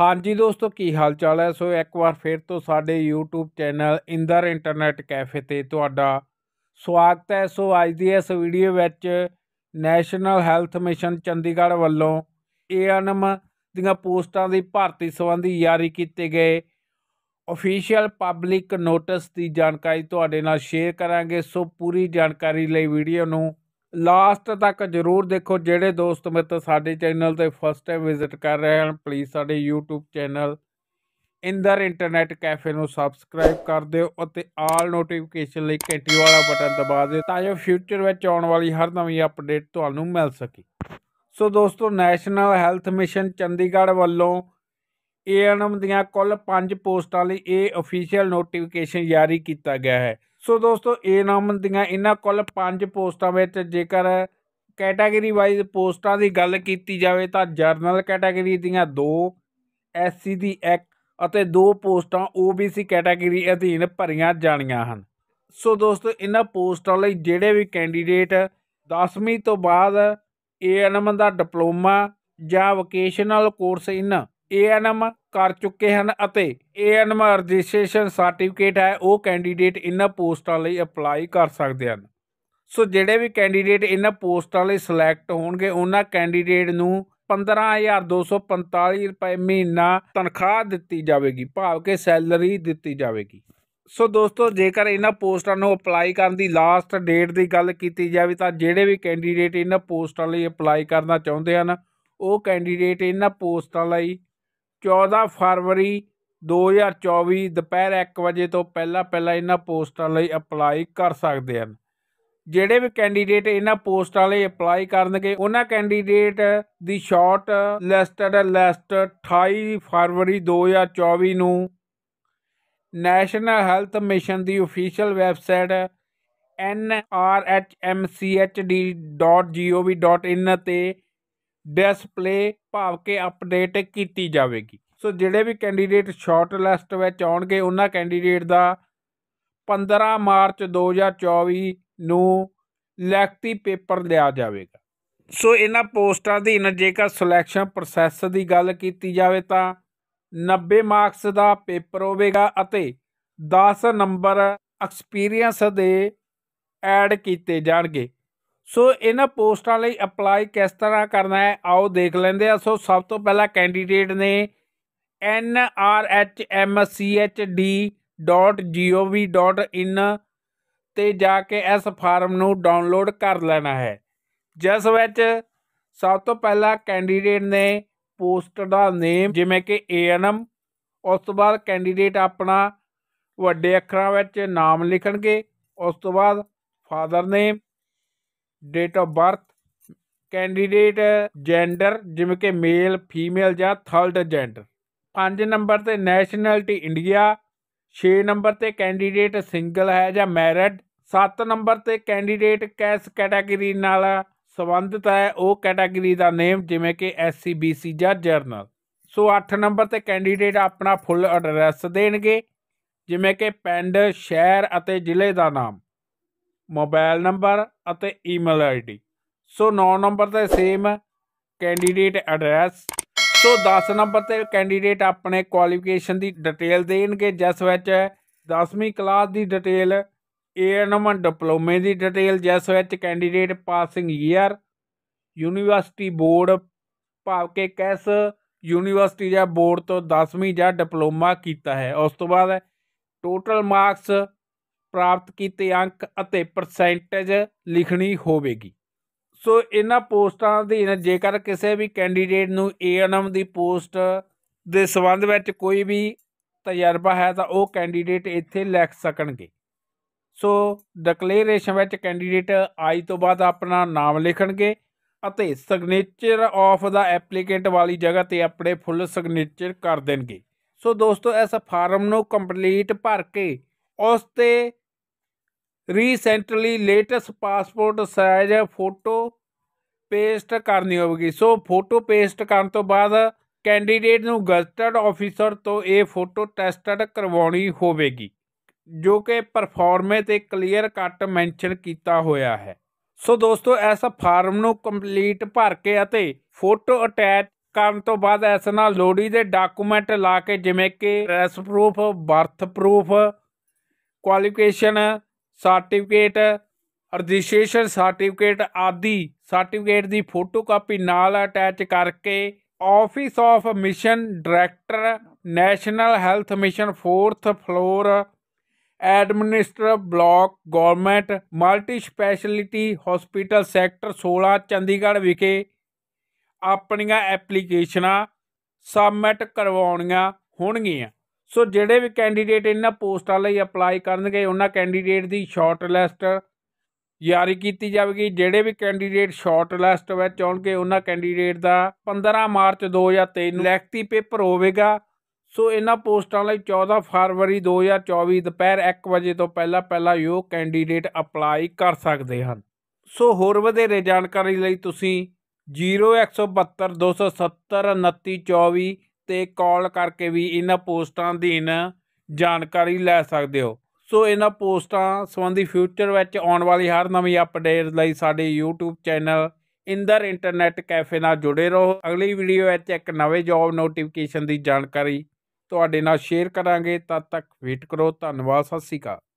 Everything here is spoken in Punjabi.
ਹਾਂਜੀ ਦੋਸਤੋ ਕੀ ਹਾਲ ਚਾਲ ਹੈ ਸੋ ਇੱਕ ਵਾਰ ਫਿਰ ਤੋਂ ਸਾਡੇ YouTube channel Inder internet cafe ਤੇ ਤੁਹਾਡਾ ਸਵਾਗਤ ਹੈ ਸੋ ਅੱਜ ਦੀ ਇਸ ਵੀਡੀਓ ਵਿੱਚ ਨੈਸ਼ਨਲ ਹੈਲਥ ਮਿਸ਼ਨ ਚੰਡੀਗੜ੍ਹ ਵੱਲੋਂ ਏਐਨਐਮ ਦੀਆਂ ਪੋਸਟਾਂ ਦੀ ਭਰਤੀ ਸੰਬੰਧੀ ਜਾਰੀ ਕੀਤੇ ਗਏ ਅਫੀਸ਼ੀਅਲ ਪਬਲਿਕ ਨੋਟਿਸ ਦੀ ਜਾਣਕਾਰੀ ਤੁਹਾਡੇ ਨਾਲ ਸ਼ੇਅਰ ਕਰਾਂਗੇ ਸੋ ਪੂਰੀ ਜਾਣਕਾਰੀ ਲਈ ਵੀਡੀਓ ਨੂੰ ਲਾਸਟ ਤੱਕ ਜਰੂਰ ਦੇਖੋ ਜਿਹੜੇ ਦੋਸਤ ਮਿੱਤਰ ਸਾਡੇ ਚੈਨਲ ਤੇ ਫਸਟ ਟਾਈਮ ਵਿਜ਼ਿਟ ਕਰ ਰਹੇ ਹਨ ਪਲੀਜ਼ ਸਾਡੇ YouTube channel Inder internet cafe ਨੂੰ ਸਬਸਕ੍ਰਾਈਬ ਕਰ ਦਿਓ ਅਤੇ ਆਲ ਨੋਟੀਫਿਕੇਸ਼ਨ ਲਈ ਘੰਟੀ ਵਾਲਾ ਬਟਨ ਦਬਾ ਦਿਓ ਤਾਂ ਜੋ ਫਿਊਚਰ ਵਿੱਚ ਆਉਣ ਵਾਲੀ ਹਰ ਨਵੀਂ ਅਪਡੇਟ ਤੁਹਾਨੂੰ ਮਿਲ ਸਕੇ ਸੋ ਦੋਸਤੋ ਨੈਸ਼ਨਲ ਹੈਲਥ ਮਿਸ਼ਨ ਚੰਡੀਗੜ੍ਹ ਵੱਲੋਂ ਏਐਨਐਮ ਦੀਆਂ ਕੁੱਲ 5 ਪੋਸਟਾਂ ਲਈ ਇਹ ਅਫੀਸ਼ੀਅਲ ਨੋਟੀਫਿਕੇਸ਼ਨ ਜਾਰੀ ਕੀਤਾ ਗਿਆ ਹੈ ਸੋ ਦੋਸਤੋ ਇਹ ਨਾਮ ਦੀਆਂ ਇਹਨਾਂ ਕੁੱਲ 5 ਪੋਸਟਾਂ ਵਿੱਚ ਜੇਕਰ ਕੈਟਾਗਰੀ ਵਾਈਜ਼ ਪੋਸਟਾਂ ਦੀ ਗੱਲ ਕੀਤੀ ਜਾਵੇ ਤਾਂ ਜਰਨਲ ਕੈਟਾਗਰੀ ਦੀਆਂ 2 ਐਸਸੀ ਦੀ 1 ਅਤੇ 2 ਪੋਸਟਾਂ ਓਬੀਸੀ ਕੈਟਾਗਰੀ ਅਧੀਨ ਭਰੀਆਂ ਜਾਣੀਆਂ ਹਨ ਸੋ ਦੋਸਤੋ ਇਹਨਾਂ ਪੋਸਟਾਂ ਲਈ ਜਿਹੜੇ ਵੀ ਕੈਂਡੀਡੇਟ 10ਵੀਂ ਤੋਂ ਬਾਅਦ ਏਐਨਐਮ ਦਾ ਡਿਪਲੋਮਾ ਜਾਂ ਵੋਕੇਸ਼ਨਲ ਕੋਰਸ ਇਨ ਏਐਨਐਮ ਕਰ ਚੁੱਕੇ ਹਨ ਅਤੇ ਏਐਨਐਮ ਰਜਿਸਟ੍ਰੇਸ਼ਨ ਸਰਟੀਫਿਕੇਟ ਹੈ ਉਹ ਕੈਂਡੀਡੇਟ ਇਨ੍ਹਾਂ ਪੋਸਟਾਂ ਲਈ ਅਪਲਾਈ ਕਰ ਸਕਦੇ ਹਨ ਸੋ ਜਿਹੜੇ ਵੀ ਕੈਂਡੀਡੇਟ ਇਹਨਾਂ ਪੋਸਟਾਂ ਲਈ ਸਿਲੈਕਟ ਹੋਣਗੇ ਉਹਨਾਂ ਕੈਂਡੀਡੇਟ ਨੂੰ 15245 ਰੁਪਏ ਮਹੀਨਾ ਤਨਖਾਹ ਦਿੱਤੀ ਜਾਵੇਗੀ ਭਾਵ ਕਿ ਸੈਲਰੀ ਦਿੱਤੀ ਜਾਵੇਗੀ ਸੋ ਦੋਸਤੋ ਜੇਕਰ ਇਹਨਾਂ ਪੋਸਟਾਂ ਨੂੰ ਅਪਲਾਈ ਕਰਨ ਦੀ ਲਾਸਟ ਡੇਟ ਦੀ ਗੱਲ ਕੀਤੀ ਜਾਵੇ ਤਾਂ ਜਿਹੜੇ ਵੀ ਕੈਂਡੀਡੇਟ ਇਹਨਾਂ ਪੋਸਟਾਂ ਲਈ ਅਪਲਾਈ ਕਰਨਾ ਚਾਹੁੰਦੇ ਹਨ ਉਹ ਕੈਂਡੀਡੇਟ ਇਹਨਾਂ ਪੋਸਟਾਂ ਲਈ 14 ਫਰਵਰੀ 2024 ਦੁਪਹਿਰ 1 ਵਜੇ ਤੋਂ ਪਹਿਲਾਂ ਪਹਿਲਾਂ ਇਹਨਾਂ ਪੋਸਟਾਂ ਲਈ ਅਪਲਾਈ ਕਰ ਸਕਦੇ ਹਨ ਜਿਹੜੇ ਵੀ ਕੈਂਡੀਡੇਟ ਇਹਨਾਂ ਪੋਸਟਾਂ ਲਈ ਅਪਲਾਈ ਕਰਨਗੇ ਉਹਨਾਂ ਕੈਂਡੀਡੇਟ ਦੀ ਸ਼ਾਰਟ ਲਿਸਟਡ ਲਿਸਟ 28 ਫਰਵਰੀ 2024 ਨੂੰ ਨੈਸ਼ਨਲ ਹੈਲਥ ਮਿਸ਼ਨ ਦੀ ਅਫੀਸ਼ੀਅਲ ਵੈਬਸਾਈਟ nrhmchd.gov.in ਤੇ ਡਿਸਪਲੇ ਭਾਵ ਕੇ ਅਪਡੇਟ ਕੀਤੀ ਜਾਵੇਗੀ ਸੋ ਜਿਹੜੇ ਵੀ ਕੈਂਡੀਡੇਟ ਸ਼ਾਰਟ ਲਿਸਟ ਵਿੱਚ ਆਉਣਗੇ ਉਹਨਾਂ ਕੈਂਡੀਡੇਟ ਦਾ 15 ਮਾਰਚ 2024 ਨੂੰ ਲੈਕਤੀ ਪੇਪਰ ਲਿਆ ਜਾਵੇਗਾ ਸੋ ਇਹਨਾਂ ਪੋਸਟਾਂ ਦੀ ਜੇਕਰ ਸਿਲੈਕਸ਼ਨ ਪ੍ਰੋਸੈਸ ਦੀ ਗੱਲ ਕੀਤੀ ਜਾਵੇ ਤਾਂ 90 ਮਾਰਕਸ ਦਾ ਪੇਪਰ ਹੋਵੇਗਾ ਅਤੇ 10 ਨੰਬਰ ਐਕਸਪੀਰੀਅੰਸ ਦੇ ਐਡ ਕੀਤੇ ਜਾਣਗੇ ਸੋ ਇਹਨਾਂ ਪੋਸਟਾਂ ਲਈ ਅਪਲਾਈ ਕਿਸ ਤਰ੍ਹਾਂ ਕਰਨਾ ਹੈ ਆਓ ਦੇਖ ਲੈਂਦੇ ਆ ਸੋ ਸਭ ਤੋਂ ਪਹਿਲਾਂ ਕੈਂਡੀਡੇਟ ਨੇ nrhmchd.gov.in ਤੇ ਜਾ ਕੇ ਇਸ ਫਾਰਮ ਨੂੰ ਡਾਊਨਲੋਡ ਕਰ ਲੈਣਾ ਹੈ ਜਿਸ ਵਿੱਚ ਸਭ ਤੋਂ ਪਹਿਲਾਂ ਕੈਂਡੀਡੇਟ ਨੇ ਪੋਸਟ ਦਾ ਨੇਮ ਜਿਵੇਂ ਕਿ ਏਐਨਐਮ ਉਸ ਤੋਂ ਬਾਅਦ ਕੈਂਡੀਡੇਟ ਆਪਣਾ ਵੱਡੇ ਅੱਖਰਾਂ ਵਿੱਚ ਨਾਮ ਲਿਖਣਗੇ ਉਸ ਤੋਂ ਬਾਅਦ father name date of birth candidate gender ਜਿਵੇਂ ਕਿ ਮੇਲ ਫੀਮੇਲ ਜਾਂ ਥਰਡ ਜੈਂਡਰ 5 ਨੰਬਰ ਤੇ ਨੈਸ਼ਨੈਲਿਟੀ ਇੰਡੀਆ 6 ਨੰਬਰ ਤੇ ਕੈਂਡੀਡੇਟ ਸਿੰਗਲ ਹੈ ਜਾਂ ਮੈਰਿਡ 7 ਨੰਬਰ ਤੇ ਕੈਂਡੀਡੇਟ ਕਿਸ ਕੈਟਾਗਰੀ ਨਾਲ ਸੰਬੰਧਿਤ ਹੈ ਉਹ ਕੈਟਾਗਰੀ ਦਾ ਨੇਮ ਜਿਵੇਂ ਕਿ ਐਸਸੀ ਬੀਸੀ ਜਾਂ ਜਰਨਲ ਸੋ 8 ਨੰਬਰ ਤੇ ਕੈਂਡੀਡੇਟ ਆਪਣਾ ਫੁੱਲ ਐਡਰੈਸ ਦੇਣਗੇ ਜਿਵੇਂ ਕਿ ਪਿੰਡ ਸ਼ਹਿਰ ਅਤੇ ਜ਼ਿਲ੍ਹੇ ਦਾ ਨਾਮ ਮੋਬਾਈਲ ਨੰਬਰ ਅਤੇ ਈਮੇਲ ਆਈਡੀ ਸੋ 9 ਨੰਬਰ ਤੇ ਸੇਮ ਕੈਂਡੀਡੇਟ ਐਡਰੈਸ ਸੋ 10 ਨੰਬਰ ਤੇ ਕੈਂਡੀਡੇਟ ਆਪਣੇ ਕੁਆਲੀਫਿਕੇਸ਼ਨ ਦੀ ਡਿਟੇਲ ਦੇਣਗੇ ਜਿਸ ਵਿੱਚ 10ਵੀਂ ਕਲਾਸ ਦੀ ਡਿਟੇਲ ਏਐਨਐਮ ਡਿਪਲੋਮੇ ਦੀ ਡਿਟੇਲ ਜਿਸ ਵਿੱਚ candidate passing year university board ਭਾਵ ਕਿ ਕਿਸ ਯੂਨੀਵਰਸਿਟੀ ਜਾਂ ਬੋਰਡ ਤੋਂ 10ਵੀਂ ਜਾਂ ਡਿਪਲੋਮਾ ਕੀਤਾ ਹੈ ਉਸ ਤੋਂ ਬਾਅਦ ਟੋਟਲ ਮਾਰਕਸ ਪ੍ਰਾਪਤ ਕੀਤੇ ਅੰਕ ਅਤੇ ਪਰਸੈਂਟੇਜ ਲਿਖਣੀ ਹੋਵੇਗੀ ਸੋ ਇਹਨਾਂ ਪੋਸਟਾਂ ਅਧੀਨ ਜੇਕਰ ਕਿਸੇ ਵੀ ਕੈਂਡੀਡੇਟ ਨੂੰ ਏਐਨਐਮ ਦੀ ਪੋਸਟ ਦੇ ਸੰਬੰਧ ਵਿੱਚ ਕੋਈ ਵੀ ਤਜਰਬਾ ਹੈ ਤਾਂ ਉਹ ਕੈਂਡੀਡੇਟ ਇੱਥੇ ਲਿਖ ਸਕਣਗੇ ਸੋ ਡਿਕਲੇਰੇਸ਼ਨ ਵਿੱਚ ਕੈਂਡੀਡੇਟ ਆਈ ਤੋਂ ਬਾਅਦ ਆਪਣਾ ਨਾਮ ਲਿਖਣਗੇ ਅਤੇ ਸਿਗਨੇਚਰ ਆਫ ਦਾ ਐਪਲੀਕੈਂਟ ਵਾਲੀ ਜਗ੍ਹਾ ਤੇ ਆਪਣੇ ਫੁੱਲ ਸਿਗਨੇਚਰ ਕਰ ਦੇਣਗੇ ਸੋ ਦੋਸਤੋ ਇਸ ਫਾਰਮ ਨੂੰ ਕੰਪਲੀਟ ਭਰ ਕੇ ਉਸ ਤੇ recently latest passport size photo paste ਕਰਨੀ ਹੋਵੇਗੀ ਸੋ ਫੋਟੋ ਪੇਸਟ ਕਰਨ ਤੋਂ ਬਾਅਦ ਕੈਂਡੀਡੇਟ ਨੂੰ ਗਜ਼ਟਡ ਆਫੀਸਰ ਤੋਂ ਇਹ ਫੋਟੋ ਟੈਸਟਡ ਕਰਵਾਉਣੀ ਹੋਵੇਗੀ ਜੋ ਕਿ ਪਰਫਾਰਮੇ ਤੇ ਕਲੀਅਰ ਕੱਟ ਮੈਂਸ਼ਨ ਕੀਤਾ ਹੋਇਆ ਹੈ ਸੋ ਦੋਸਤੋ ਐਸਾ ਫਾਰਮ ਨੂੰ ਕੰਪਲੀਟ ਭਰ ਕੇ ਅਤੇ ਫੋਟੋ ਅਟੈਚ ਕਰਨ ਤੋਂ ਬਾਅਦ ਐਸ ਨਾਲ ਲੋੜੀ ਦੇ ਡਾਕੂਮੈਂਟ ਲਾ ਕੇ ਜਿਵੇਂ ਕਿ ਰੈਸ proof birth proof qualification certificate registration certificate ਆਦਿ ਸਰਟੀਫਿਕੇਟ ਦੀ ਫੋਟੋਕਾਪੀ ਨਾਲ ਅਟੈਚ ਕਰਕੇ office of mission director national health mission 4th floor administer block government multi speciality hospital sector 16 Chandigarh ਵਿਖੇ ਆਪਣੀਆਂ ਐਪਲੀਕੇਸ਼ਨਾਂ ਸਬਮਿਟ ਕਰਵਾਉਣੀਆਂ ਹੋਣਗੀਆਂ ਸੋ ਜਿਹੜੇ ਵੀ ਕੈਂਡੀਡੇਟ ਇਹਨਾਂ ਪੋਸਟਾਂ ਲਈ ਅਪਲਾਈ ਕਰਨਗੇ ਉਹਨਾਂ ਕੈਂਡੀਡੇਟ ਦੀ ਸ਼ਾਰਟ ਲਿਸਟ ਜਾਰੀ ਕੀਤੀ ਜਾਵੇਗੀ ਜਿਹੜੇ ਵੀ ਕੈਂਡੀਡੇਟ ਸ਼ਾਰਟ ਲਿਸਟ ਵਿੱਚ ਆਉਣਗੇ ਉਹਨਾਂ ਕੈਂਡੀਡੇਟ ਦਾ 15 ਮਾਰਚ 2023 ਨੂੰ ਲੈਕਤੀ ਪੇਪਰ ਹੋਵੇਗਾ ਸੋ ਇਹਨਾਂ ਪੋਸਟਾਂ ਲਈ 14 ਫਰਵਰੀ 2024 ਦੁਪਹਿਰ 1 ਵਜੇ ਤੋਂ ਪਹਿਲਾਂ ਪਹਿਲਾਂ ਯੋਗ ਕੈਂਡੀਡੇਟ ਅਪਲਾਈ ਕਰ ਸਕਦੇ ਹਨ ਸੋ ਹੋਰ ਵਧੇਰੇ ਜਾਣਕਾਰੀ ਲਈ ਤੁਸੀਂ 01722702924 ਤੇ ਕਾਲ ਕਰਕੇ ਵੀ ਇਹਨਾਂ ਪੋਸਟਾਂ ਦੀਨ ਜਾਣਕਾਰੀ ਲੈ ਸਕਦੇ ਹੋ ਸੋ ਇਹਨਾਂ ਪੋਸਟਾਂ ਸੰਬੰਧੀ ਫਿਊਚਰ ਵਿੱਚ ਆਉਣ ਵਾਲੀ ਹਰ ਨਵੀਂ ਅਪਡੇਟ ਲਈ ਸਾਡੇ YouTube channel Inder internet cafe ਨਾਲ ਜੁੜੇ ਰਹੋ ਅਗਲੀ ਵੀਡੀਓ ਵਿੱਚ ਇੱਕ ਨਵੇਂ ਜੌਬ ਨੋਟੀਫਿਕੇਸ਼ਨ ਦੀ ਜਾਣਕਾਰੀ ਤੁਹਾਡੇ ਨਾਲ ਸ਼ੇਅਰ ਕਰਾਂਗੇ ਤਦ ਤੱਕ ਵੇਟ ਕਰੋ ਧੰਨਵਾਦ ਸਤਿ ਸ਼੍ਰੀ ਅਕਾਲ